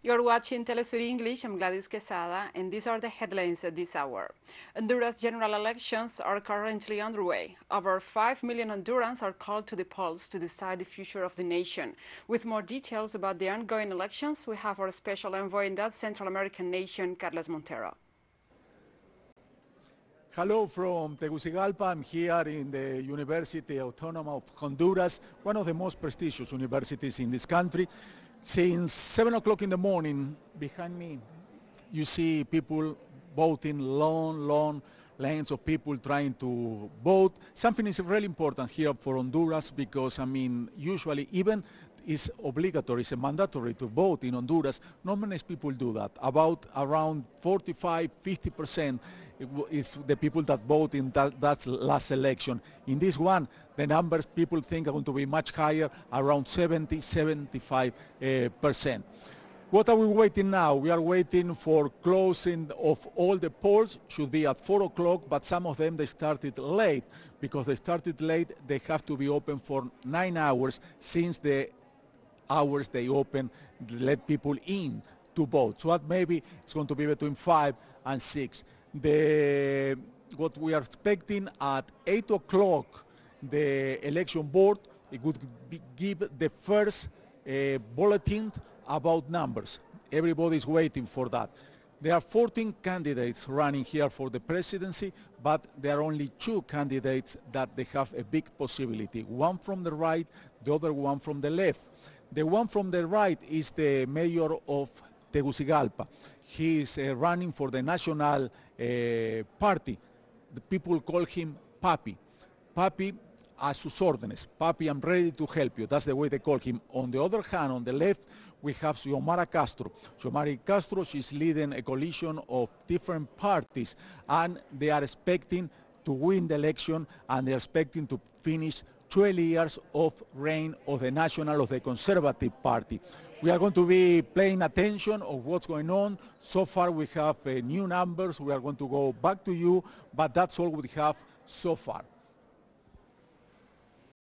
You're watching Telesur English. I'm Gladys Quesada, and these are the headlines at this hour. Honduras general elections are currently underway. Over 5 million Hondurans are called to the polls to decide the future of the nation. With more details about the ongoing elections, we have our special envoy in that Central American nation, Carlos Montero. Hello from Tegucigalpa. I'm here in the University Autónoma of Honduras, one of the most prestigious universities in this country. Since 7 o'clock in the morning, behind me, you see people voting long, long Lines of people trying to vote. Something is really important here for Honduras because, I mean, usually even it's obligatory, it's mandatory to vote in Honduras. Not many people do that. About around 45, 50 percent is the people that vote in that, that last election. In this one, the numbers people think are going to be much higher, around 70, 75 uh, percent. What are we waiting now? We are waiting for closing of all the polls. Should be at 4 o'clock, but some of them they started late. Because they started late, they have to be open for nine hours since the hours they open let people in to vote. So that maybe it's going to be between 5 and 6. The, what we are expecting at 8 o'clock, the election board, it would be, give the first uh, bulletin about numbers. Everybody is waiting for that. There are 14 candidates running here for the presidency, but there are only two candidates that they have a big possibility. One from the right, the other one from the left. The one from the right is the mayor of Tegucigalpa. He is uh, running for the national uh, party. The people call him Papi. Papi as sus órdenes. Papi, I'm ready to help you. That's the way they call him. On the other hand, on the left, we have Xiomara Castro. Xiomara Castro, she's leading a coalition of different parties and they are expecting to win the election and they're expecting to finish 12 years of reign of the national of the conservative party we are going to be paying attention of what's going on so far we have uh, new numbers we are going to go back to you but that's all we have so far